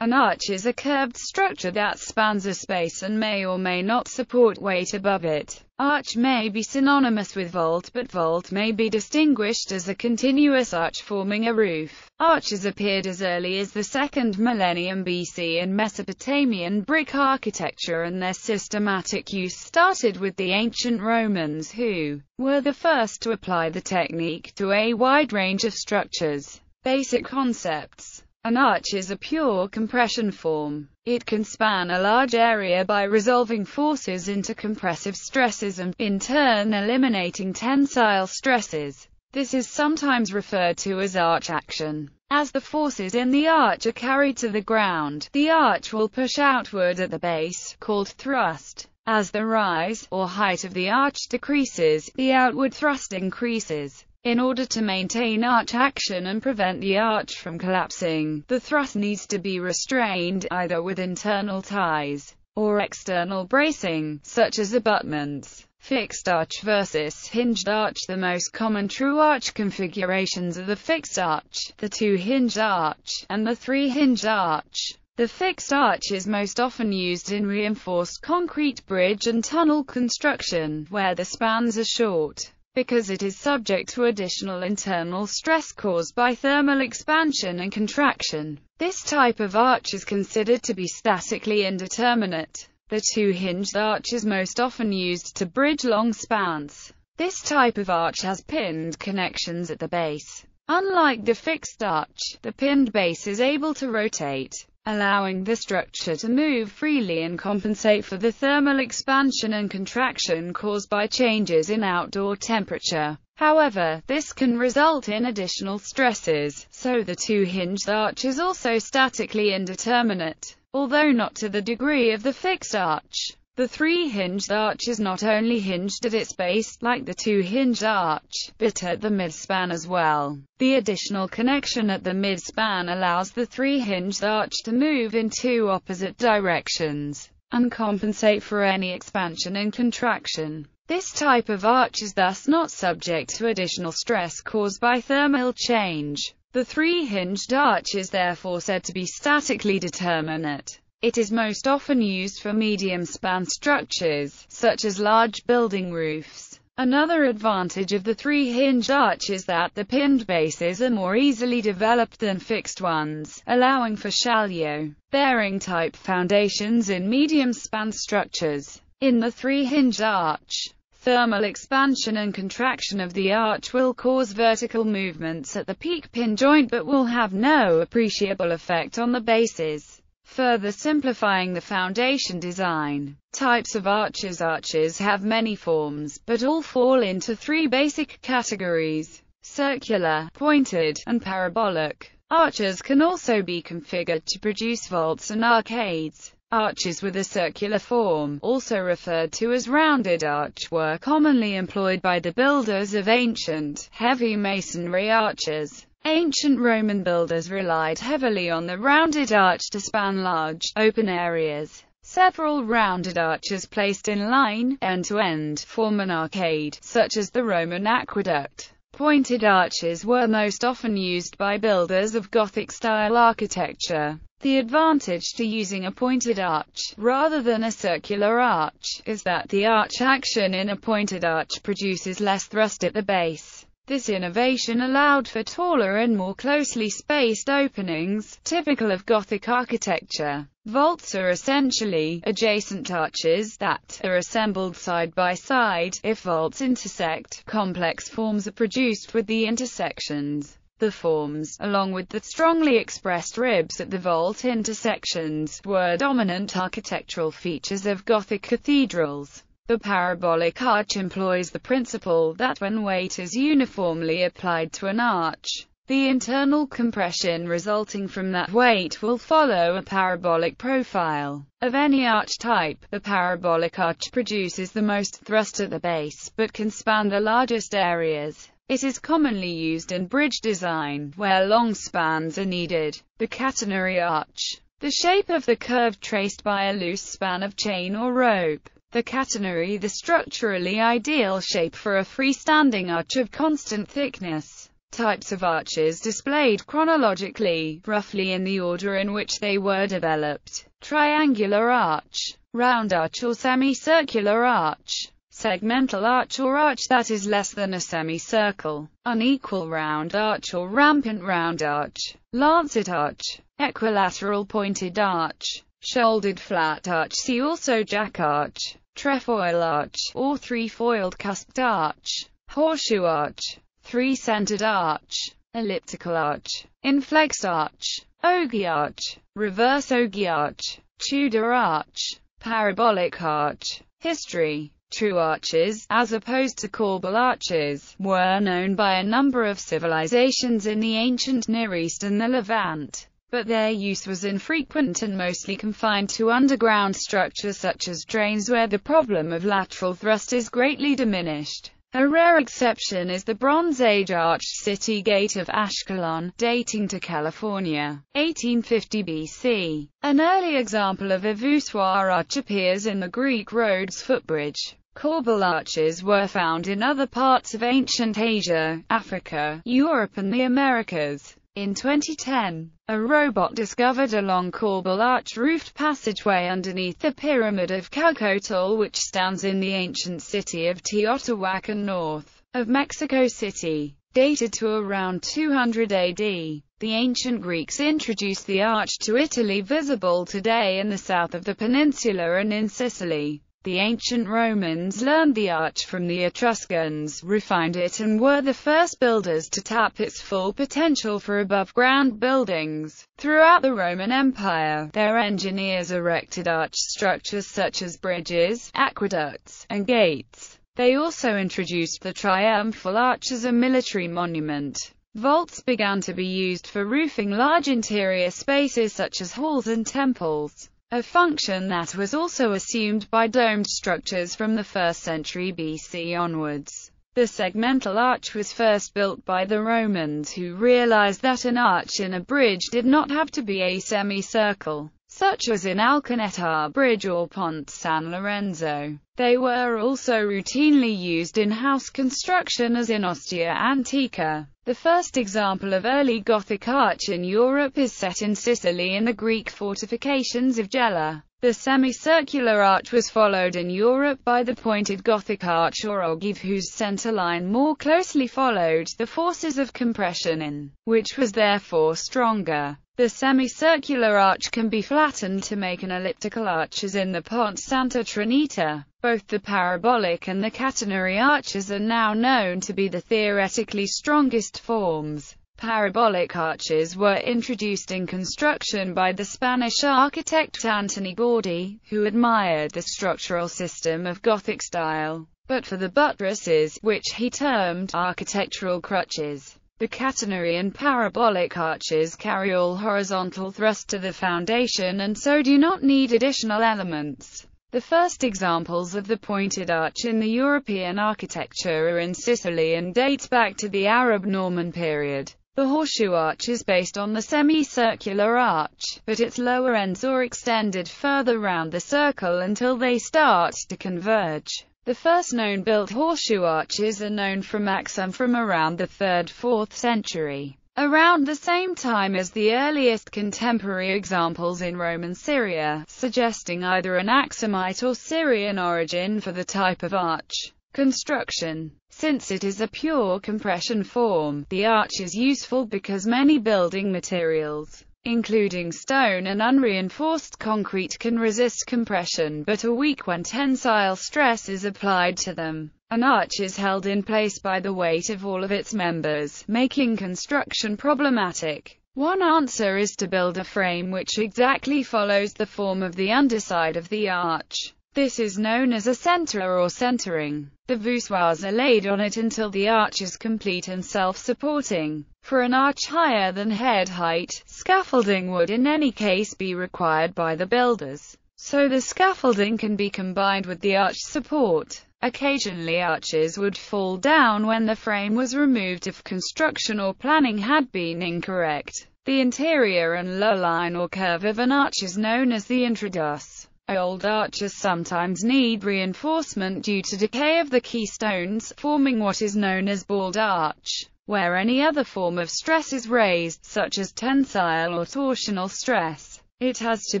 An arch is a curved structure that spans a space and may or may not support weight above it. Arch may be synonymous with vault but vault may be distinguished as a continuous arch forming a roof. Arches appeared as early as the 2nd millennium BC in Mesopotamian brick architecture and their systematic use started with the ancient Romans who were the first to apply the technique to a wide range of structures. Basic concepts an arch is a pure compression form. It can span a large area by resolving forces into compressive stresses and, in turn, eliminating tensile stresses. This is sometimes referred to as arch action. As the forces in the arch are carried to the ground, the arch will push outward at the base, called thrust. As the rise, or height of the arch decreases, the outward thrust increases. In order to maintain arch action and prevent the arch from collapsing, the thrust needs to be restrained, either with internal ties or external bracing, such as abutments. Fixed arch versus hinged arch The most common true arch configurations are the fixed arch, the two-hinged arch, and the three-hinged arch. The fixed arch is most often used in reinforced concrete bridge and tunnel construction, where the spans are short because it is subject to additional internal stress caused by thermal expansion and contraction. This type of arch is considered to be statically indeterminate. The two-hinged arch is most often used to bridge long spans. This type of arch has pinned connections at the base. Unlike the fixed arch, the pinned base is able to rotate, allowing the structure to move freely and compensate for the thermal expansion and contraction caused by changes in outdoor temperature. However, this can result in additional stresses, so the two-hinged arch is also statically indeterminate, although not to the degree of the fixed arch. The three-hinged arch is not only hinged at its base, like the two-hinged arch, but at the midspan as well. The additional connection at the midspan allows the three-hinged arch to move in two opposite directions, and compensate for any expansion and contraction. This type of arch is thus not subject to additional stress caused by thermal change. The three-hinged arch is therefore said to be statically determinate. It is most often used for medium-span structures, such as large building roofs. Another advantage of the three-hinge arch is that the pinned bases are more easily developed than fixed ones, allowing for shallow, bearing-type foundations in medium-span structures. In the three-hinge arch, thermal expansion and contraction of the arch will cause vertical movements at the peak pin joint but will have no appreciable effect on the bases further simplifying the foundation design. Types of arches Arches have many forms, but all fall into three basic categories, circular, pointed, and parabolic. Arches can also be configured to produce vaults and arcades. Arches with a circular form, also referred to as rounded arch, were commonly employed by the builders of ancient, heavy masonry arches. Ancient Roman builders relied heavily on the rounded arch to span large, open areas. Several rounded arches placed in line, end-to-end, -end, form an arcade, such as the Roman aqueduct. Pointed arches were most often used by builders of Gothic-style architecture. The advantage to using a pointed arch, rather than a circular arch, is that the arch action in a pointed arch produces less thrust at the base. This innovation allowed for taller and more closely spaced openings, typical of Gothic architecture. Vaults are essentially adjacent arches that are assembled side by side. If vaults intersect, complex forms are produced with the intersections. The forms, along with the strongly expressed ribs at the vault intersections, were dominant architectural features of Gothic cathedrals. The parabolic arch employs the principle that when weight is uniformly applied to an arch, the internal compression resulting from that weight will follow a parabolic profile. Of any arch type, the parabolic arch produces the most thrust at the base, but can span the largest areas. It is commonly used in bridge design, where long spans are needed. The catenary arch. The shape of the curve traced by a loose span of chain or rope. The catenary the structurally ideal shape for a freestanding arch of constant thickness. Types of arches displayed chronologically, roughly in the order in which they were developed. Triangular arch, round arch or semicircular arch segmental arch or arch that is less than a semicircle, unequal round arch or rampant round arch, lancet arch, equilateral pointed arch, shouldered flat arch see also jack arch, trefoil arch, or three-foiled cusped arch, horseshoe arch, three-centered arch, elliptical arch, inflexed arch, ogee arch, reverse ogee arch, Tudor arch, parabolic arch. History True arches, as opposed to corbel arches, were known by a number of civilizations in the ancient Near East and the Levant but their use was infrequent and mostly confined to underground structures such as drains where the problem of lateral thrust is greatly diminished. A rare exception is the Bronze Age arched city gate of Ashkelon, dating to California, 1850 BC. An early example of a voussoir arch appears in the Greek Rhodes footbridge. Corbel arches were found in other parts of ancient Asia, Africa, Europe and the Americas. In 2010, a robot discovered a long corbel arch-roofed passageway underneath the Pyramid of Calcotol which stands in the ancient city of Teotihuacan north of Mexico City. Dated to around 200 AD, the ancient Greeks introduced the arch to Italy visible today in the south of the peninsula and in Sicily. The ancient Romans learned the arch from the Etruscans, refined it and were the first builders to tap its full potential for above-ground buildings. Throughout the Roman Empire, their engineers erected arch structures such as bridges, aqueducts, and gates. They also introduced the triumphal arch as a military monument. Vaults began to be used for roofing large interior spaces such as halls and temples a function that was also assumed by domed structures from the 1st century BC onwards. The segmental arch was first built by the Romans who realized that an arch in a bridge did not have to be a semicircle such as in Alcanetar Bridge or Pont San Lorenzo. They were also routinely used in house construction as in Ostia Antica. The first example of early Gothic arch in Europe is set in Sicily in the Greek fortifications of Gela. The semicircular arch was followed in Europe by the pointed Gothic arch or ogive whose centre line more closely followed the forces of compression in, which was therefore stronger. The semicircular arch can be flattened to make an elliptical arch as in the Ponte Santa Trinita. Both the parabolic and the catenary arches are now known to be the theoretically strongest forms. Parabolic arches were introduced in construction by the Spanish architect Antoni Gaudí, who admired the structural system of Gothic style, but for the buttresses, which he termed architectural crutches. The catenary and parabolic arches carry all horizontal thrust to the foundation and so do not need additional elements. The first examples of the pointed arch in the European architecture are in Sicily and dates back to the Arab-Norman period. The horseshoe arch is based on the semicircular arch, but its lower ends are extended further round the circle until they start to converge. The first known built horseshoe arches are known from Axum from around the 3rd-4th century, around the same time as the earliest contemporary examples in Rome and Syria, suggesting either an Axumite or Syrian origin for the type of arch construction. Since it is a pure compression form, the arch is useful because many building materials including stone and unreinforced concrete can resist compression but are weak when tensile stress is applied to them. An arch is held in place by the weight of all of its members, making construction problematic. One answer is to build a frame which exactly follows the form of the underside of the arch. This is known as a centre or centering. The voussoirs are laid on it until the arch is complete and self-supporting. For an arch higher than head height, scaffolding would in any case be required by the builders. So the scaffolding can be combined with the arch support. Occasionally arches would fall down when the frame was removed if construction or planning had been incorrect. The interior and low line or curve of an arch is known as the intrados. Old arches sometimes need reinforcement due to decay of the keystones, forming what is known as bald arch, where any other form of stress is raised, such as tensile or torsional stress. It has to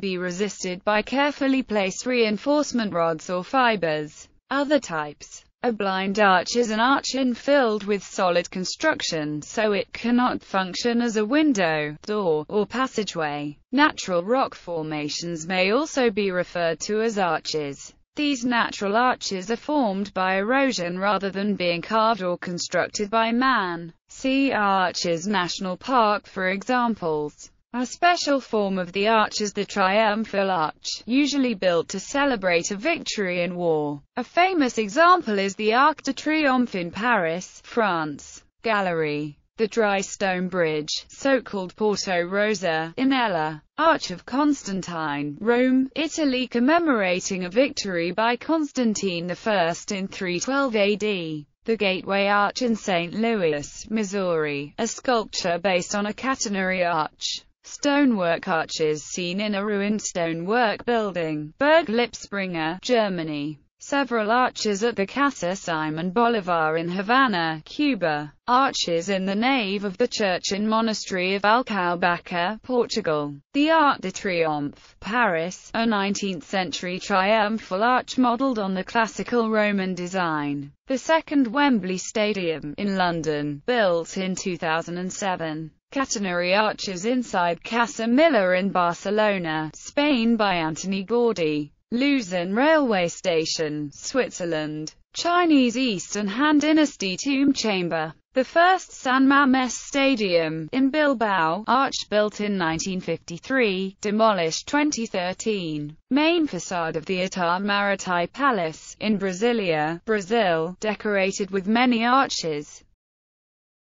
be resisted by carefully placed reinforcement rods or fibers. Other types a blind arch is an arch-in filled with solid construction, so it cannot function as a window, door, or passageway. Natural rock formations may also be referred to as arches. These natural arches are formed by erosion rather than being carved or constructed by man. See Arches National Park for examples. A special form of the arch is the triumphal arch, usually built to celebrate a victory in war. A famous example is the Arc de Triomphe in Paris, France. Gallery. The Dry Stone Bridge, so-called Porto Rosa, Inella, Arch of Constantine, Rome, Italy commemorating a victory by Constantine I in 312 AD. The Gateway Arch in St. Louis, Missouri, a sculpture based on a catenary arch. Stonework arches seen in a ruined stonework building, Berg Lipspringer, Germany. Several arches at the Casa Simon Bolivar in Havana, Cuba. Arches in the nave of the church and monastery of Alcaubaca, Portugal. The Arc de Triomphe, Paris, a 19th-century triumphal arch modelled on the classical Roman design. The second Wembley Stadium, in London, built in 2007. Catenary Arches inside Casa Mila in Barcelona, Spain by Anthony Gordy. Luzon Railway Station, Switzerland. Chinese Eastern Han Dynasty Tomb Chamber. The first San Mamés Stadium, in Bilbao, arch built in 1953, demolished 2013. Main facade of the Itar Maritai Palace, in Brasilia, Brazil, decorated with many arches.